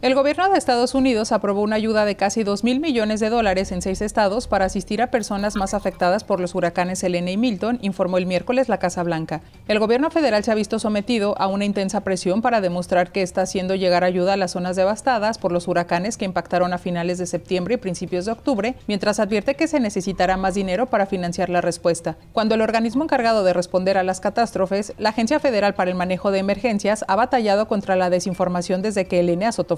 El gobierno de Estados Unidos aprobó una ayuda de casi 2 mil millones de dólares en seis estados para asistir a personas más afectadas por los huracanes Elena y Milton, informó el miércoles la Casa Blanca. El gobierno federal se ha visto sometido a una intensa presión para demostrar que está haciendo llegar ayuda a las zonas devastadas por los huracanes que impactaron a finales de septiembre y principios de octubre, mientras advierte que se necesitará más dinero para financiar la respuesta. Cuando el organismo encargado de responder a las catástrofes, la Agencia Federal para el Manejo de Emergencias, ha batallado contra la desinformación desde que Elena azotó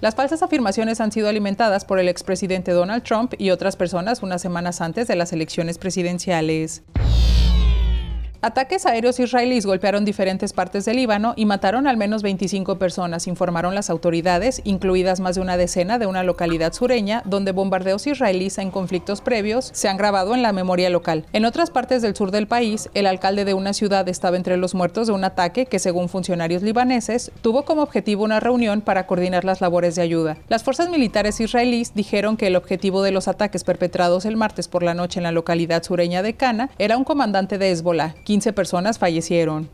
las falsas afirmaciones han sido alimentadas por el expresidente Donald Trump y otras personas unas semanas antes de las elecciones presidenciales. Ataques aéreos israelíes golpearon diferentes partes del Líbano y mataron al menos 25 personas, informaron las autoridades, incluidas más de una decena de una localidad sureña, donde bombardeos israelíes en conflictos previos se han grabado en la memoria local. En otras partes del sur del país, el alcalde de una ciudad estaba entre los muertos de un ataque que, según funcionarios libaneses, tuvo como objetivo una reunión para coordinar las labores de ayuda. Las fuerzas militares israelíes dijeron que el objetivo de los ataques perpetrados el martes por la noche en la localidad sureña de Cana era un comandante de Hezbollah, 15 personas fallecieron.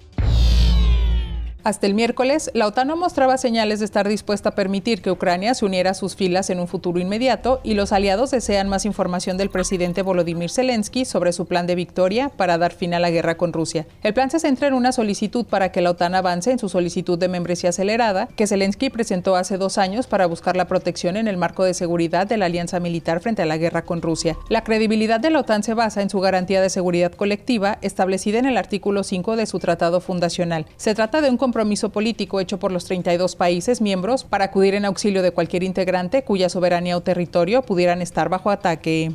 Hasta el miércoles, la OTAN no mostraba señales de estar dispuesta a permitir que Ucrania se uniera a sus filas en un futuro inmediato y los aliados desean más información del presidente Volodymyr Zelensky sobre su plan de victoria para dar fin a la guerra con Rusia. El plan se centra en una solicitud para que la OTAN avance en su solicitud de membresía acelerada que Zelensky presentó hace dos años para buscar la protección en el marco de seguridad de la alianza militar frente a la guerra con Rusia. La credibilidad de la OTAN se basa en su garantía de seguridad colectiva establecida en el artículo 5 de su tratado fundacional. Se trata de un compromiso político hecho por los 32 países miembros para acudir en auxilio de cualquier integrante cuya soberanía o territorio pudieran estar bajo ataque.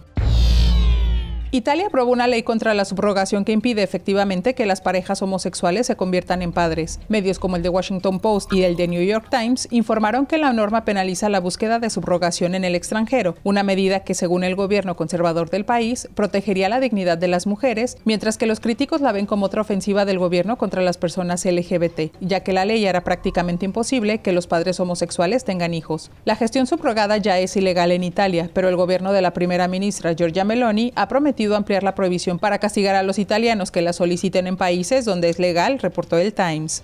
Italia aprobó una ley contra la subrogación que impide efectivamente que las parejas homosexuales se conviertan en padres. Medios como el de Washington Post y el de New York Times informaron que la norma penaliza la búsqueda de subrogación en el extranjero, una medida que según el gobierno conservador del país protegería la dignidad de las mujeres, mientras que los críticos la ven como otra ofensiva del gobierno contra las personas LGBT, ya que la ley hará prácticamente imposible que los padres homosexuales tengan hijos. La gestión subrogada ya es ilegal en Italia, pero el gobierno de la primera ministra Giorgia Meloni ha prometido ampliar la prohibición para castigar a los italianos que la soliciten en países donde es legal, reportó el Times.